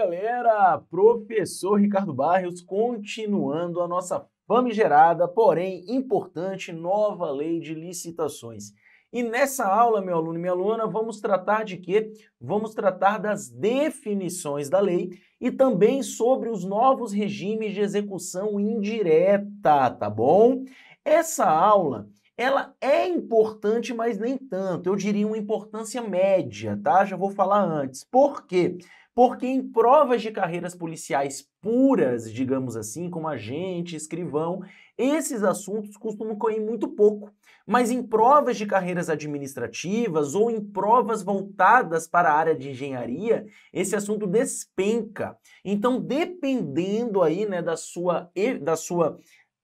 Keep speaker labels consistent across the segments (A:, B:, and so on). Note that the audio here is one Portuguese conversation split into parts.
A: galera! Professor Ricardo Barrios, continuando a nossa famigerada, porém importante, nova lei de licitações. E nessa aula, meu aluno e minha aluna, vamos tratar de quê? Vamos tratar das definições da lei e também sobre os novos regimes de execução indireta, tá bom? Essa aula ela é importante, mas nem tanto. Eu diria uma importância média, tá? Já vou falar antes. Por quê? Porque em provas de carreiras policiais puras, digamos assim, como agente, escrivão, esses assuntos costumam cair muito pouco. Mas em provas de carreiras administrativas ou em provas voltadas para a área de engenharia, esse assunto despenca. Então, dependendo aí né, da sua, da sua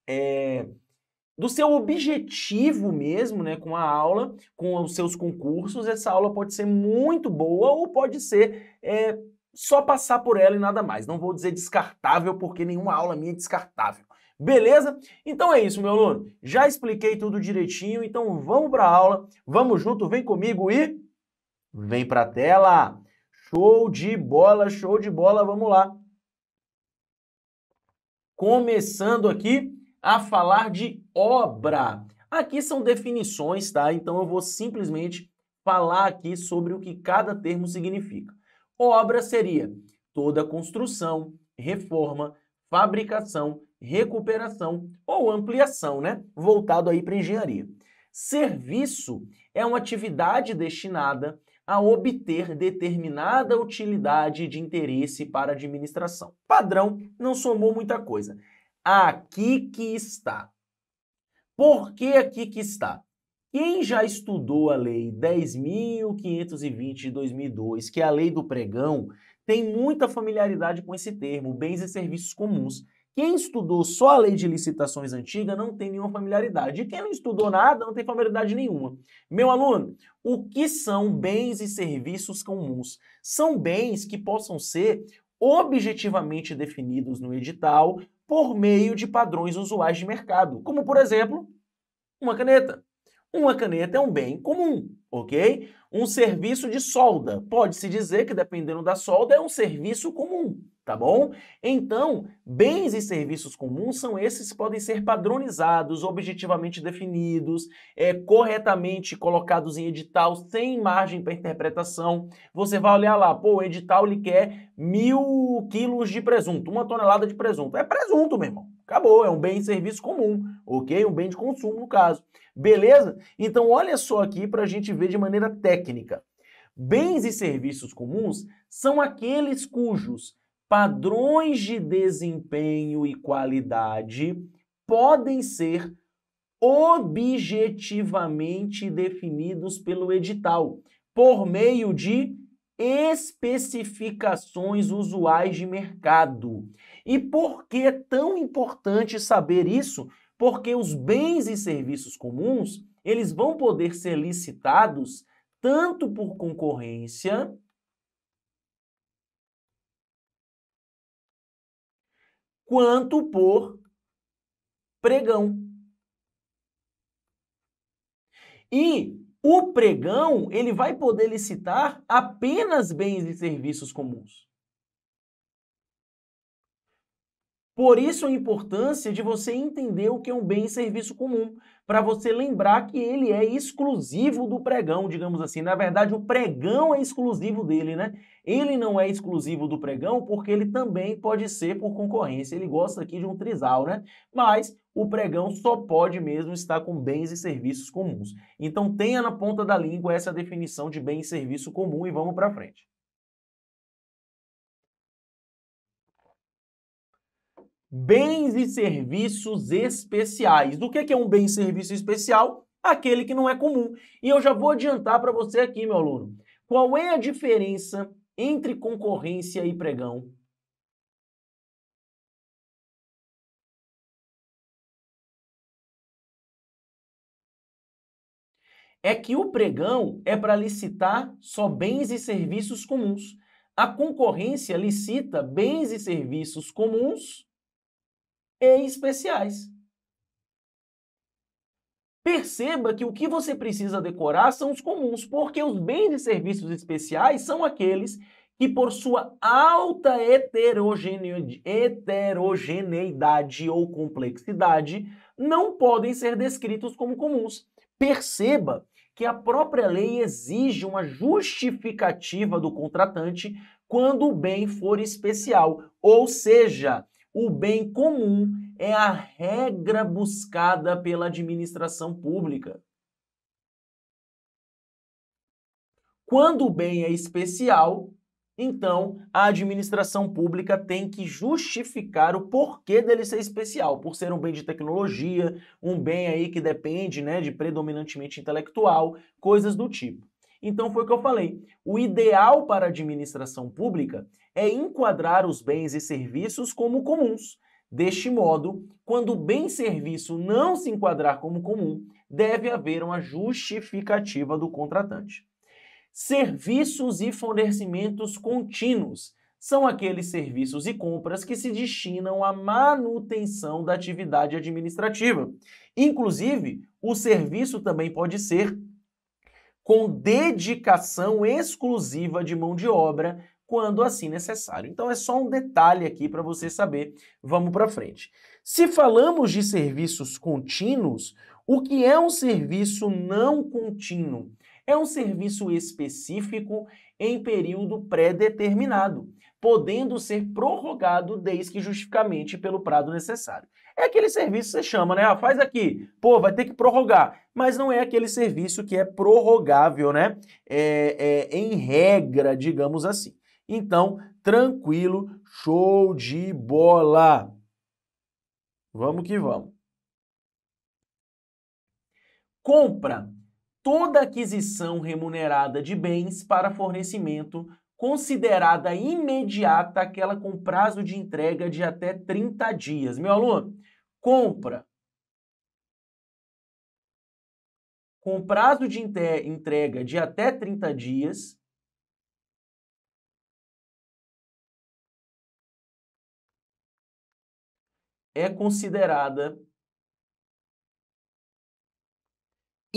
A: é, do seu objetivo mesmo, né, com a aula, com os seus concursos, essa aula pode ser muito boa ou pode ser é, só passar por ela e nada mais. Não vou dizer descartável, porque nenhuma aula minha é descartável. Beleza? Então é isso, meu aluno. Já expliquei tudo direitinho, então vamos para a aula. Vamos junto, vem comigo e vem para a tela. Show de bola, show de bola, vamos lá. Começando aqui a falar de obra. Aqui são definições, tá? Então eu vou simplesmente falar aqui sobre o que cada termo significa. Obra seria toda construção, reforma, fabricação, recuperação ou ampliação, né? Voltado aí para engenharia. Serviço é uma atividade destinada a obter determinada utilidade de interesse para a administração. Padrão não somou muita coisa. Aqui que está. Por que aqui que está? Quem já estudou a Lei 10.520 de 2002, que é a Lei do Pregão, tem muita familiaridade com esse termo, bens e serviços comuns. Quem estudou só a lei de licitações antiga não tem nenhuma familiaridade. E quem não estudou nada não tem familiaridade nenhuma. Meu aluno, o que são bens e serviços comuns? São bens que possam ser objetivamente definidos no edital por meio de padrões usuais de mercado, como por exemplo, uma caneta, uma caneta é um bem comum, ok? Um serviço de solda. Pode-se dizer que, dependendo da solda, é um serviço comum, tá bom? Então, bens e serviços comuns são esses que podem ser padronizados, objetivamente definidos, é, corretamente colocados em edital, sem margem para interpretação. Você vai olhar lá, pô, o edital ele quer mil quilos de presunto, uma tonelada de presunto. É presunto, meu irmão. Acabou, é um bem e serviço comum, ok? Um bem de consumo, no caso. Beleza? Então, olha só aqui para a gente ver de maneira técnica. Bens e serviços comuns são aqueles cujos padrões de desempenho e qualidade podem ser objetivamente definidos pelo edital, por meio de especificações usuais de mercado. E por que é tão importante saber isso? Porque os bens e serviços comuns, eles vão poder ser licitados tanto por concorrência quanto por pregão. E o pregão ele vai poder licitar apenas bens e serviços comuns. Por isso a importância de você entender o que é um bem e serviço comum, para você lembrar que ele é exclusivo do pregão, digamos assim. Na verdade, o pregão é exclusivo dele, né? Ele não é exclusivo do pregão porque ele também pode ser por concorrência. Ele gosta aqui de um trisal, né? Mas o pregão só pode mesmo estar com bens e serviços comuns. Então tenha na ponta da língua essa definição de bem e serviço comum e vamos para frente. Bens e serviços especiais. Do que é um bem e serviço especial? Aquele que não é comum. E eu já vou adiantar para você aqui, meu aluno. Qual é a diferença entre concorrência e pregão? é que o pregão é para licitar só bens e serviços comuns. A concorrência licita bens e serviços comuns e especiais. Perceba que o que você precisa decorar são os comuns, porque os bens e serviços especiais são aqueles que, por sua alta heterogeneidade ou complexidade, não podem ser descritos como comuns. Perceba que a própria lei exige uma justificativa do contratante quando o bem for especial, ou seja, o bem comum é a regra buscada pela administração pública. Quando o bem é especial, então, a administração pública tem que justificar o porquê dele ser especial, por ser um bem de tecnologia, um bem aí que depende, né, de predominantemente intelectual, coisas do tipo. Então foi o que eu falei. O ideal para a administração pública é enquadrar os bens e serviços como comuns. Deste modo, quando o bem serviço não se enquadrar como comum, deve haver uma justificativa do contratante. Serviços e fornecimentos contínuos são aqueles serviços e compras que se destinam à manutenção da atividade administrativa. Inclusive, o serviço também pode ser com dedicação exclusiva de mão de obra quando assim necessário. Então é só um detalhe aqui para você saber. Vamos para frente. Se falamos de serviços contínuos, o que é um serviço não contínuo? é um serviço específico em período pré-determinado, podendo ser prorrogado desde que justificamente pelo prazo necessário. É aquele serviço que você chama, né? Ah, faz aqui. Pô, vai ter que prorrogar. Mas não é aquele serviço que é prorrogável, né? É, é, em regra, digamos assim. Então, tranquilo, show de bola. Vamos que vamos. Compra toda aquisição remunerada de bens para fornecimento considerada imediata aquela com prazo de entrega de até 30 dias. Meu aluno, compra com prazo de entrega de até 30 dias é considerada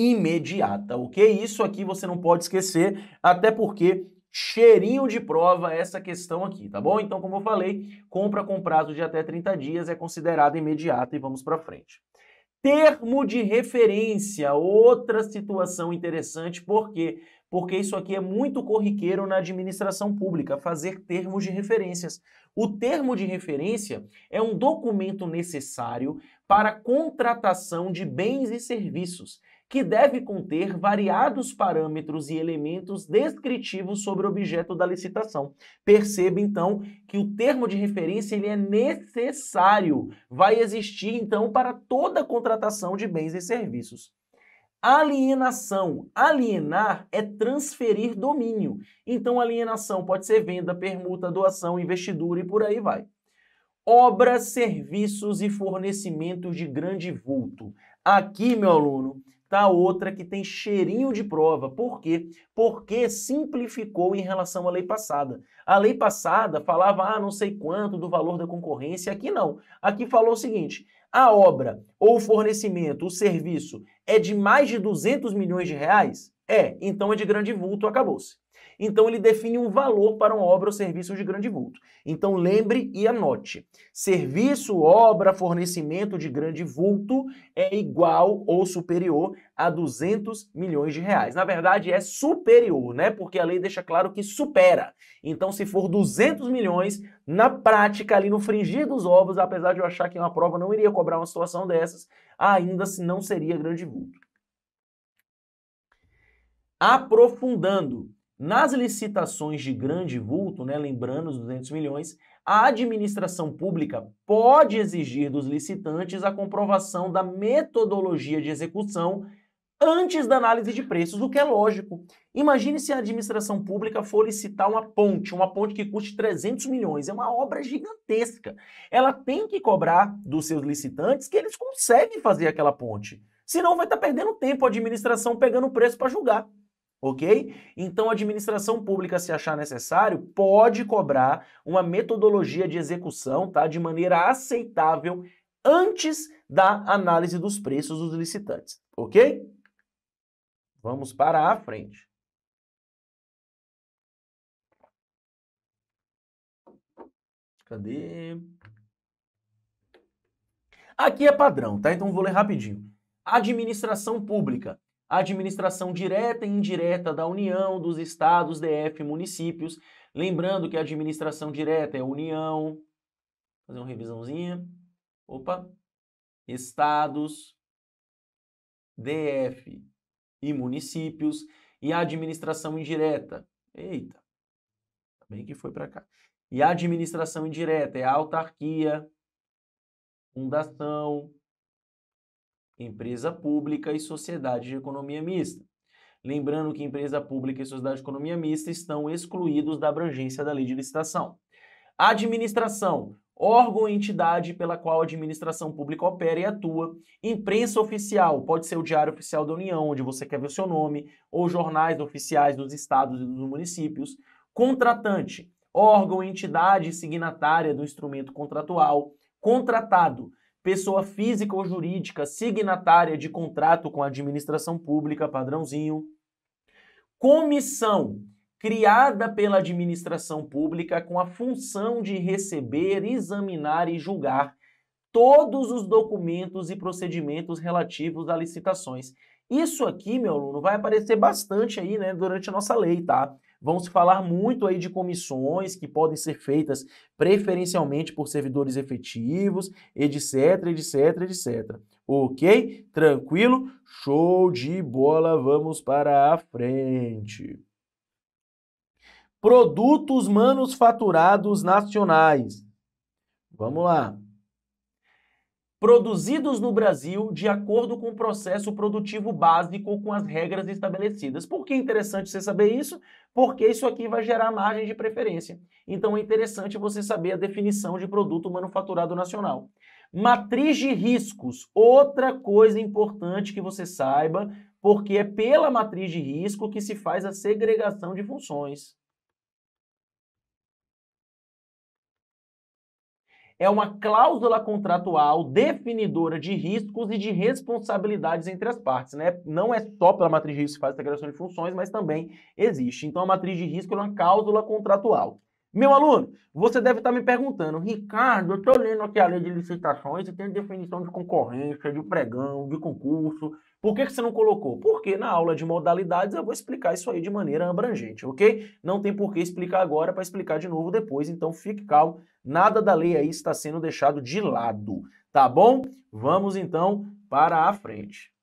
A: imediata, ok? Isso aqui você não pode esquecer, até porque cheirinho de prova é essa questão aqui, tá bom? Então, como eu falei, compra com prazo de até 30 dias é considerada imediata e vamos para frente. Termo de referência, outra situação interessante, por quê? Porque isso aqui é muito corriqueiro na administração pública, fazer termos de referências. O termo de referência é um documento necessário para contratação de bens e serviços que deve conter variados parâmetros e elementos descritivos sobre o objeto da licitação. Perceba então que o termo de referência ele é necessário, vai existir então para toda contratação de bens e serviços. Alienação. Alienar é transferir domínio. Então, alienação pode ser venda, permuta, doação, investidura e por aí vai. Obras, serviços e fornecimentos de grande vulto. Aqui, meu aluno, tá outra que tem cheirinho de prova. Por quê? Porque simplificou em relação à lei passada. A lei passada falava, ah, não sei quanto do valor da concorrência. Aqui não. Aqui falou o seguinte: a obra ou o fornecimento, o serviço é de mais de 200 milhões de reais? É, então é de grande vulto, acabou-se. Então ele define um valor para uma obra ou serviço de grande vulto. Então lembre e anote: serviço, obra, fornecimento de grande vulto é igual ou superior a 200 milhões de reais. Na verdade, é superior, né? Porque a lei deixa claro que supera. Então, se for 200 milhões, na prática, ali no fringir dos ovos, apesar de eu achar que uma prova não iria cobrar uma situação dessas, ainda se assim não seria grande vulto. Aprofundando, nas licitações de grande vulto, né, lembrando os 200 milhões, a administração pública pode exigir dos licitantes a comprovação da metodologia de execução antes da análise de preços, o que é lógico. Imagine se a administração pública for licitar uma ponte, uma ponte que custe 300 milhões, é uma obra gigantesca. Ela tem que cobrar dos seus licitantes que eles conseguem fazer aquela ponte. Senão vai estar tá perdendo tempo a administração pegando o preço para julgar ok? Então a administração pública, se achar necessário, pode cobrar uma metodologia de execução, tá? De maneira aceitável antes da análise dos preços dos licitantes, ok? Vamos para a frente. Cadê? Aqui é padrão, tá? Então vou ler rapidinho. Administração pública administração direta e indireta da União, dos estados, DF, municípios. Lembrando que a administração direta é União, fazer uma revisãozinha. Opa. Estados, DF e municípios e a administração indireta. Eita. Tá bem que foi para cá. E a administração indireta é a autarquia, fundação, empresa pública e sociedade de economia mista. Lembrando que empresa pública e sociedade de economia mista estão excluídos da abrangência da lei de licitação. Administração, órgão ou entidade pela qual a administração pública opera e atua, imprensa oficial, pode ser o Diário Oficial da União, onde você quer ver o seu nome, ou jornais oficiais dos estados e dos municípios, contratante, órgão ou entidade signatária do instrumento contratual, contratado, pessoa física ou jurídica signatária de contrato com a administração pública, padrãozinho. Comissão criada pela administração pública com a função de receber, examinar e julgar todos os documentos e procedimentos relativos a licitações. Isso aqui, meu aluno, vai aparecer bastante aí, né, durante a nossa lei, tá? Vamos falar muito aí de comissões que podem ser feitas preferencialmente por servidores efetivos, etc, etc, etc. Ok? Tranquilo? Show de bola, vamos para a frente. Produtos manufaturados nacionais. Vamos lá produzidos no Brasil de acordo com o processo produtivo básico com as regras estabelecidas. Por que é interessante você saber isso? Porque isso aqui vai gerar margem de preferência. Então é interessante você saber a definição de produto manufaturado nacional. Matriz de riscos, outra coisa importante que você saiba, porque é pela matriz de risco que se faz a segregação de funções. é uma cláusula contratual definidora de riscos e de responsabilidades entre as partes. Né? Não é só pela matriz de risco que faz a integração de funções, mas também existe. Então, a matriz de risco é uma cláusula contratual. Meu aluno, você deve estar me perguntando, Ricardo, eu estou lendo aqui a lei de licitações e tem definição de concorrência, de pregão, de concurso, por que, você não colocou? Porque na aula de modalidades eu vou explicar isso aí de maneira abrangente, ok? Não tem por que explicar agora para explicar de novo depois, então fique calmo, nada da lei aí está sendo deixado de lado, tá bom? Vamos então para a frente.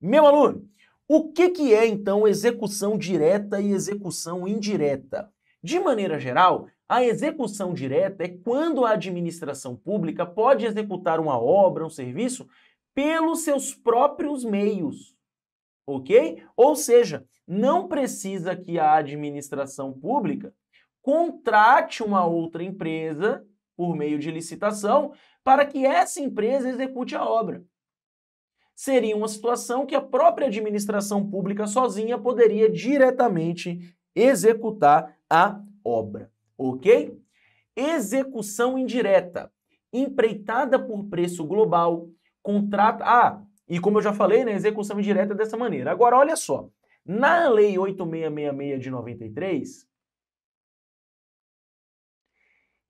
A: Meu aluno, o que, que é então execução direta e execução indireta? De maneira geral, a execução direta é quando a administração pública pode executar uma obra, um serviço, pelos seus próprios meios, ok? Ou seja, não precisa que a administração pública contrate uma outra empresa por meio de licitação para que essa empresa execute a obra. Seria uma situação que a própria administração pública sozinha poderia diretamente executar a obra, ok? Execução indireta, empreitada por preço global, contrata. Ah, e como eu já falei, né, execução indireta é dessa maneira. Agora, olha só. Na Lei 8666 de 93,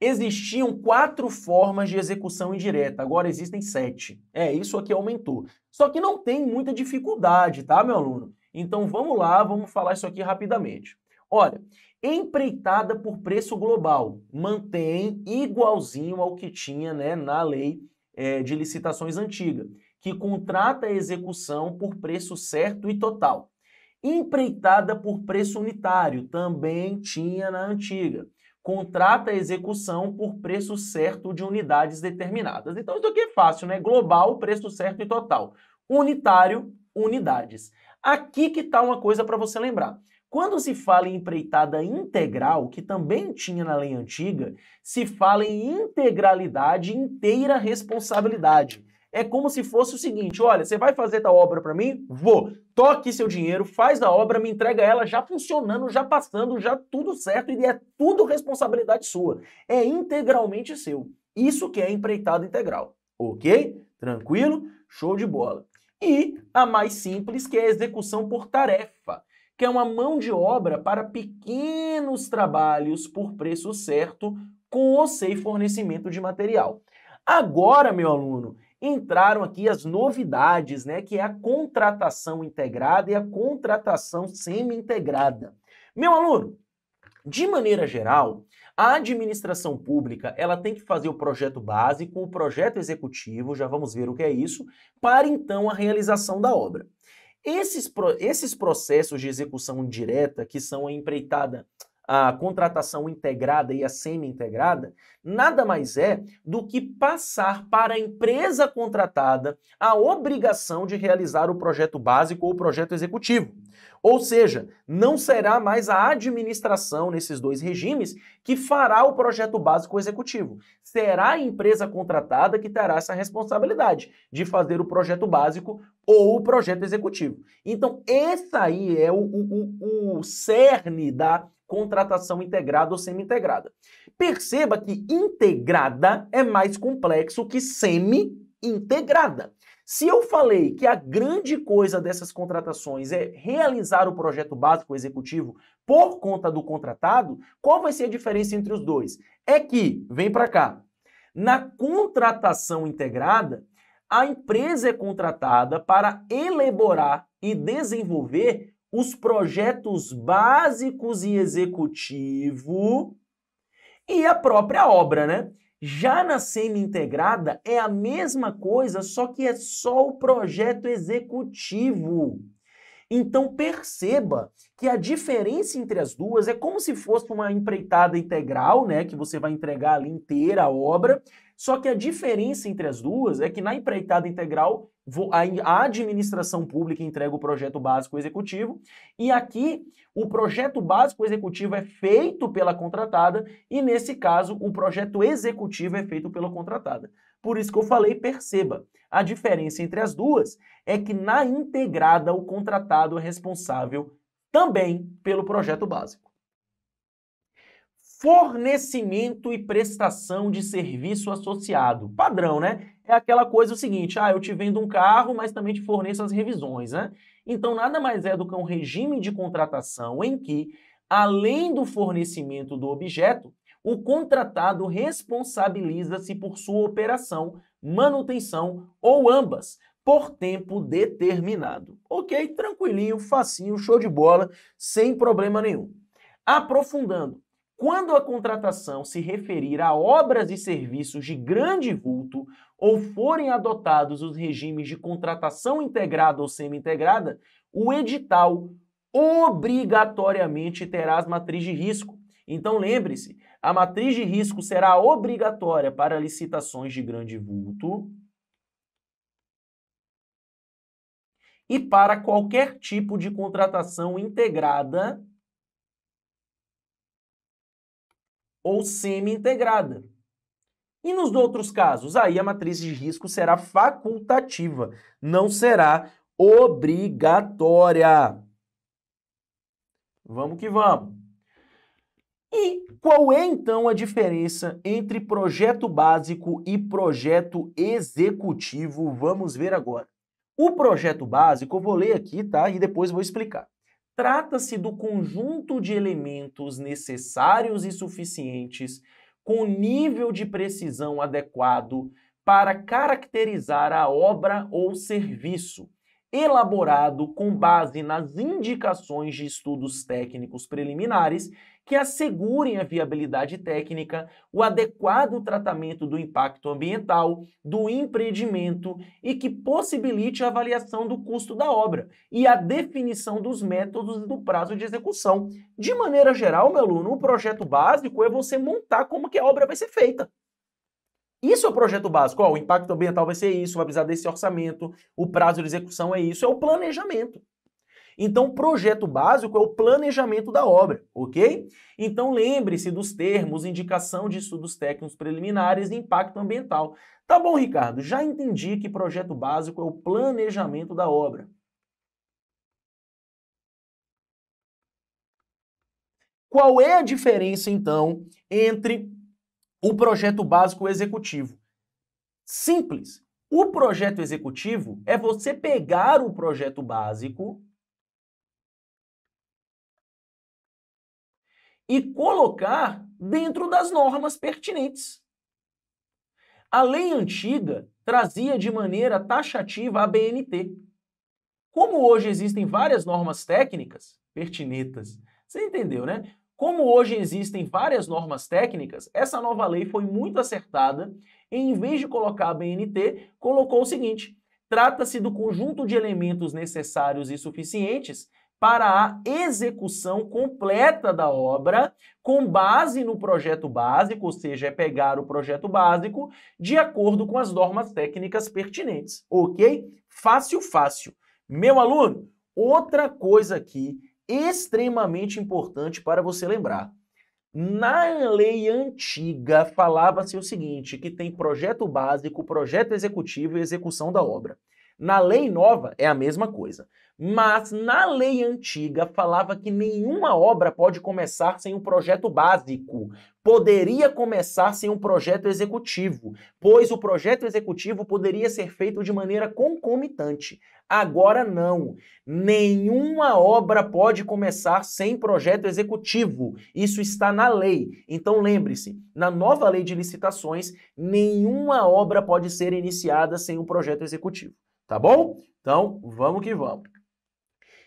A: existiam quatro formas de execução indireta, agora existem sete. É, isso aqui aumentou. Só que não tem muita dificuldade, tá, meu aluno? Então vamos lá, vamos falar isso aqui rapidamente. Olha, empreitada por preço global, mantém igualzinho ao que tinha né, na lei é, de licitações antiga, que contrata a execução por preço certo e total. Empreitada por preço unitário, também tinha na antiga. Contrata a execução por preço certo de unidades determinadas. Então, isso aqui é fácil, né? Global, preço certo e total. Unitário, unidades. Aqui que está uma coisa para você lembrar. Quando se fala em empreitada integral, que também tinha na lei antiga, se fala em integralidade, inteira responsabilidade. É como se fosse o seguinte: olha, você vai fazer tal obra para mim? Vou. Toque seu dinheiro, faz a obra, me entrega ela já funcionando, já passando, já tudo certo e é tudo responsabilidade sua. É integralmente seu. Isso que é empreitada integral. Ok? Tranquilo? Show de bola. E a mais simples, que é a execução por tarefa que é uma mão de obra para pequenos trabalhos por preço certo, com ou sem fornecimento de material. Agora, meu aluno, entraram aqui as novidades, né, que é a contratação integrada e a contratação semi-integrada. Meu aluno, de maneira geral, a administração pública, ela tem que fazer o projeto básico, o projeto executivo, já vamos ver o que é isso, para então a realização da obra. Esses, esses processos de execução direta, que são a empreitada, a contratação integrada e a semi-integrada, nada mais é do que passar para a empresa contratada a obrigação de realizar o projeto básico ou o projeto executivo. Ou seja, não será mais a administração nesses dois regimes que fará o projeto básico ou executivo. Será a empresa contratada que terá essa responsabilidade de fazer o projeto básico ou o projeto executivo. Então, esse aí é o, o, o, o cerne da contratação integrada ou semi-integrada. Perceba que integrada é mais complexo que semi-integrada. Se eu falei que a grande coisa dessas contratações é realizar o projeto básico executivo por conta do contratado, qual vai ser a diferença entre os dois? É que, vem para cá, na contratação integrada, a empresa é contratada para elaborar e desenvolver os projetos básicos e executivo e a própria obra, né? Já na semi-integrada é a mesma coisa, só que é só o projeto executivo. Então perceba que a diferença entre as duas é como se fosse uma empreitada integral, né, que você vai entregar ali inteira a obra, só que a diferença entre as duas é que na empreitada integral a administração pública entrega o projeto básico executivo e aqui o projeto básico executivo é feito pela contratada e nesse caso o projeto executivo é feito pela contratada. Por isso que eu falei, perceba, a diferença entre as duas é que na integrada o contratado é responsável também pelo projeto básico. Fornecimento e prestação de serviço associado. Padrão, né? É aquela coisa o seguinte: ah, eu te vendo um carro, mas também te forneço as revisões, né? Então, nada mais é do que um regime de contratação em que, além do fornecimento do objeto, o contratado responsabiliza-se por sua operação, manutenção ou ambas por tempo determinado. Ok? Tranquilinho, facinho, show de bola, sem problema nenhum. Aprofundando, quando a contratação se referir a obras e serviços de grande vulto ou forem adotados os regimes de contratação integrada ou semi-integrada, o edital obrigatoriamente terá as matrizes de risco. Então lembre-se, a matriz de risco será obrigatória para licitações de grande vulto e para qualquer tipo de contratação integrada ou semi-integrada. E nos outros casos, aí a matriz de risco será facultativa, não será obrigatória. Vamos que vamos. E qual é então a diferença entre projeto básico e projeto executivo? Vamos ver agora. O projeto básico, eu vou ler aqui, tá? E depois vou explicar. Trata-se do conjunto de elementos necessários e suficientes com nível de precisão adequado para caracterizar a obra ou serviço, elaborado com base nas indicações de estudos técnicos preliminares que assegurem a viabilidade técnica, o adequado tratamento do impacto ambiental, do empreendimento e que possibilite a avaliação do custo da obra e a definição dos métodos e do prazo de execução. De maneira geral, meu aluno, o projeto básico é você montar como que a obra vai ser feita. Isso é o projeto básico. Ó, o impacto ambiental vai ser isso, vai precisar desse orçamento, o prazo de execução é isso, é o planejamento. Então, o projeto básico é o planejamento da obra, ok? Então, lembre-se dos termos, indicação de estudos técnicos preliminares e impacto ambiental. Tá bom, Ricardo, já entendi que projeto básico é o planejamento da obra. Qual é a diferença, então, entre o projeto básico executivo. Simples. O projeto executivo é você pegar o projeto básico e colocar dentro das normas pertinentes. A lei antiga trazia de maneira taxativa a BNT. Como hoje existem várias normas técnicas pertinentes, você entendeu, né? Como hoje existem várias normas técnicas, essa nova lei foi muito acertada e, em vez de colocar a BNT, colocou o seguinte: trata-se do conjunto de elementos necessários e suficientes para a execução completa da obra com base no projeto básico, ou seja, é pegar o projeto básico de acordo com as normas técnicas pertinentes, ok? Fácil, fácil. Meu aluno, outra coisa aqui extremamente importante para você lembrar. Na lei antiga falava-se o seguinte, que tem projeto básico, projeto executivo e execução da obra. Na lei nova é a mesma coisa. Mas na lei antiga falava que nenhuma obra pode começar sem um projeto básico. Poderia começar sem um projeto executivo, pois o projeto executivo poderia ser feito de maneira concomitante. Agora não. Nenhuma obra pode começar sem projeto executivo. Isso está na lei. Então lembre-se, na nova lei de licitações, nenhuma obra pode ser iniciada sem um projeto executivo tá bom? Então, vamos que vamos.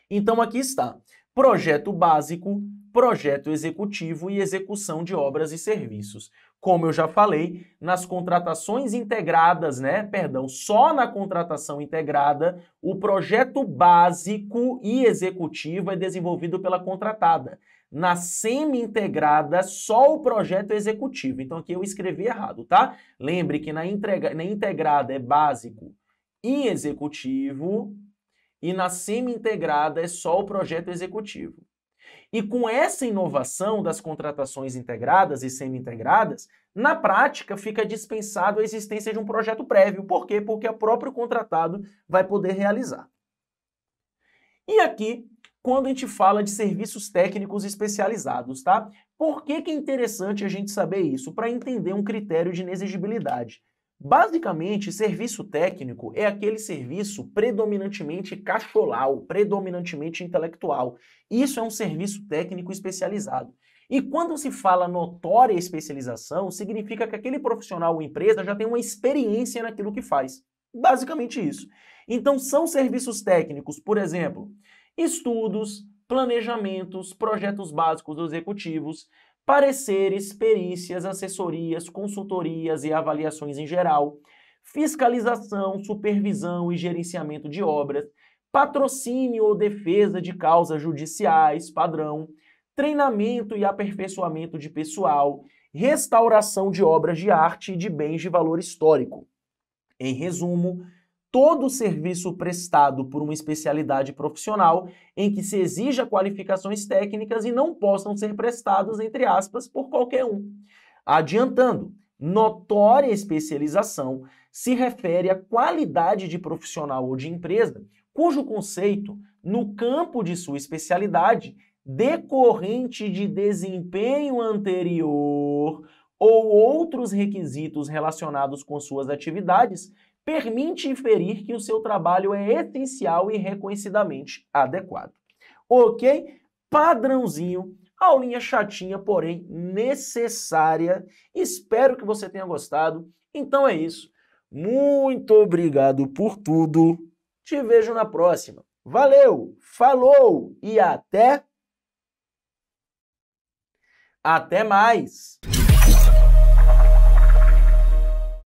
A: Então, aqui está. Projeto básico, projeto executivo e execução de obras e serviços. Como eu já falei, nas contratações integradas, né? Perdão, só na contratação integrada, o projeto básico e executivo é desenvolvido pela contratada. Na semi-integrada, só o projeto executivo. Então aqui eu escrevi errado, tá? Lembre que na, entrega na integrada é básico, e executivo, e na semi-integrada é só o projeto executivo. E com essa inovação das contratações integradas e semi-integradas, na prática fica dispensado a existência de um projeto prévio. Por quê? Porque o próprio contratado vai poder realizar. E aqui, quando a gente fala de serviços técnicos especializados, tá? Por que, que é interessante a gente saber isso? Para entender um critério de inexigibilidade. Basicamente, serviço técnico é aquele serviço predominantemente cacholau, predominantemente intelectual. Isso é um serviço técnico especializado. E quando se fala notória especialização, significa que aquele profissional ou empresa já tem uma experiência naquilo que faz. Basicamente isso. Então, são serviços técnicos, por exemplo, estudos, planejamentos, projetos básicos dos executivos, pareceres, perícias, assessorias, consultorias e avaliações em geral, fiscalização, supervisão e gerenciamento de obras, patrocínio ou defesa de causas judiciais, padrão, treinamento e aperfeiçoamento de pessoal, restauração de obras de arte e de bens de valor histórico. Em resumo, todo serviço prestado por uma especialidade profissional em que se exija qualificações técnicas e não possam ser prestados entre aspas, por qualquer um. Adiantando, notória especialização se refere à qualidade de profissional ou de empresa cujo conceito, no campo de sua especialidade, decorrente de desempenho anterior ou outros requisitos relacionados com suas atividades, permite inferir que o seu trabalho é essencial e reconhecidamente adequado. Ok? Padrãozinho, aulinha chatinha, porém necessária. Espero que você tenha gostado. Então é isso. Muito obrigado por tudo. Te vejo na próxima. Valeu, falou e até. Até mais!